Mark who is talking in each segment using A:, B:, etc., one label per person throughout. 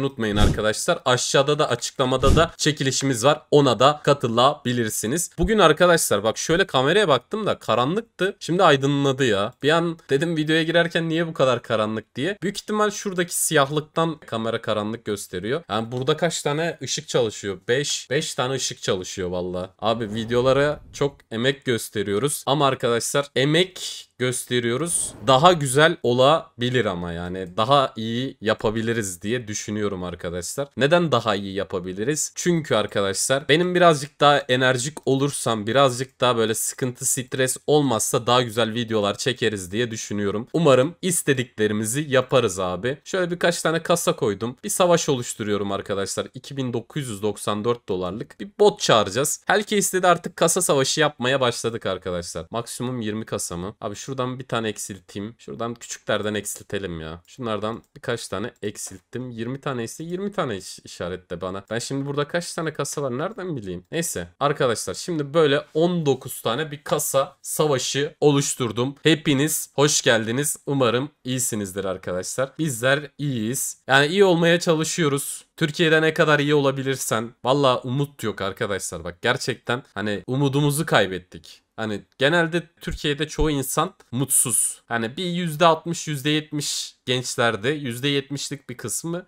A: unutmayın arkadaşlar. Aşağıda da açıklamada da çekilişimiz var. Ona da katılabilirsiniz. Bugün arkadaşlar bak şöyle kameraya baktım da karanlıktı. Şimdi aydınladı ya. Bir an dedim videoya girerken niye bu kadar karanlık diye. Büyük ihtimal şuradaki siyahlıktan kamera karanlık gösteriyor. Yani burada kaç tane ışık çalışıyor? 5 5 tane ışık çalışıyor valla. Abi videolara çok emek gösteriyoruz. Ama arkadaşlar emek gösteriyoruz. Daha güzel olabilir ama yani daha iyi yapabiliriz diye düşünüyorum arkadaşlar. Neden daha iyi yapabiliriz? Çünkü arkadaşlar benim birazcık daha enerjik olursam birazcık daha böyle sıkıntı stres olmazsa daha güzel videolar çekeriz diye düşünüyorum. Umarım istediklerimizi yaparız abi. Şöyle birkaç tane kasa koydum. Bir savaş oluşturuyorum arkadaşlar. 2994 dolarlık bir bot çağıracağız. Herkes istedi artık kasa savaşı yapmaya başladık arkadaşlar. Maksimum 20 kasa mı? Abi şu şuradan bir tane eksilteyim. Şuradan küçüklerden eksiltelim ya. Şunlardan birkaç tane eksilttim. 20 tane ise 20 tane işaretle bana. Ben şimdi burada kaç tane kasa var nereden bileyim. Neyse arkadaşlar şimdi böyle 19 tane bir kasa savaşı oluşturdum. Hepiniz hoş geldiniz. Umarım iyisinizdir arkadaşlar. Bizler iyiyiz. Yani iyi olmaya çalışıyoruz. Türkiye'de ne kadar iyi olabilirsen valla umut yok arkadaşlar bak gerçekten hani umudumuzu kaybettik. Hani genelde Türkiye'de çoğu insan mutsuz. Hani bir %60 %70 gençlerde %70'lik bir kısmı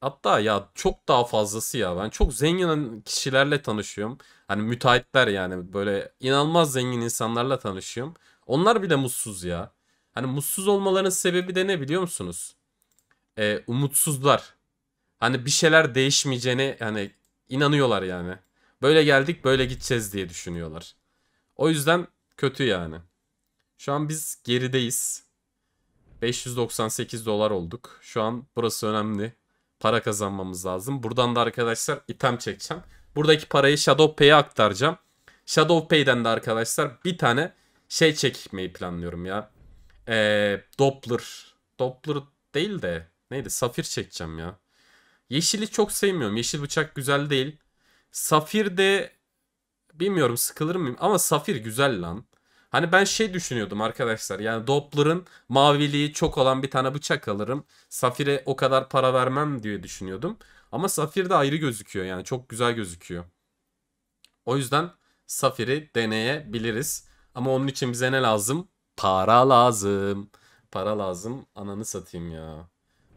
A: Hatta ya çok daha fazlası ya. Ben çok zengin kişilerle tanışıyorum. Hani müteahhitler yani böyle inanılmaz zengin insanlarla tanışıyorum. Onlar bile mutsuz ya. Hani mutsuz olmaların sebebi de ne biliyor musunuz? Ee, umutsuzlar hani bir şeyler değişmeyeceğine yani inanıyorlar yani. Böyle geldik böyle gideceğiz diye düşünüyorlar. O yüzden kötü yani. Şu an biz gerideyiz. 598 dolar olduk. Şu an burası önemli. Para kazanmamız lazım. Buradan da arkadaşlar item çekeceğim. Buradaki parayı Shadow Pay'e aktaracağım. Shadow Pay'den de arkadaşlar bir tane şey çekmeyi planlıyorum ya. Ee, Doppler. Doppler değil de neydi? Safir çekeceğim ya. Yeşili çok sevmiyorum. Yeşil bıçak güzel değil. Safir de bilmiyorum sıkılır mıyım ama safir güzel lan. Hani ben şey düşünüyordum arkadaşlar. Yani Doppler'ın maviliği çok olan bir tane bıçak alırım. Safire o kadar para vermem diye düşünüyordum. Ama safir de ayrı gözüküyor yani çok güzel gözüküyor. O yüzden safiri deneyebiliriz. Ama onun için bize ne lazım? Para lazım. Para lazım. Ananı satayım ya.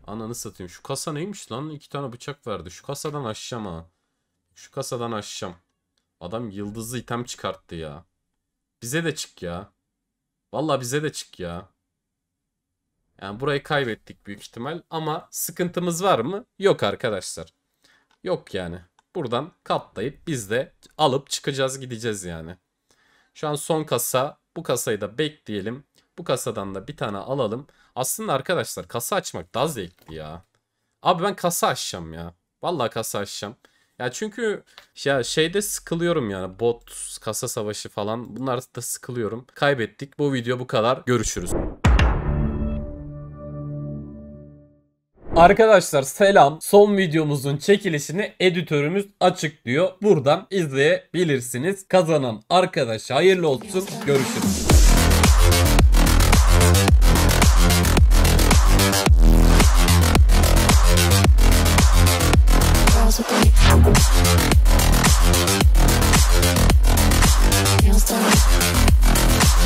A: Ananı satayım. Şu kasa neymiş lan? İki tane bıçak verdi. Şu kasadan aşacağım ha. Şu kasadan aşacağım. Adam yıldızlı item çıkarttı ya. Bize de çık ya. Valla bize de çık ya. Yani burayı kaybettik büyük ihtimal. Ama sıkıntımız var mı? Yok arkadaşlar. Yok yani. Buradan katlayıp biz de alıp çıkacağız gideceğiz yani. Şu an son kasa. Bu kasayı da bekleyelim. Bu kasadan da bir tane alalım. Aslında arkadaşlar kasa açmak daha zevkli ya. Abi ben kasa açacağım ya. Vallahi kasa açacağım. Ya çünkü ya şeyde sıkılıyorum yani bot, kasa savaşı falan bunlar da sıkılıyorum. Kaybettik. Bu video bu kadar. Görüşürüz. Arkadaşlar selam. Son videomuzun çekilişini editörümüz açıklıyor. Buradan izleyebilirsiniz. Kazanan arkadaş hayırlı olsun. Görüşürüz. Thank you.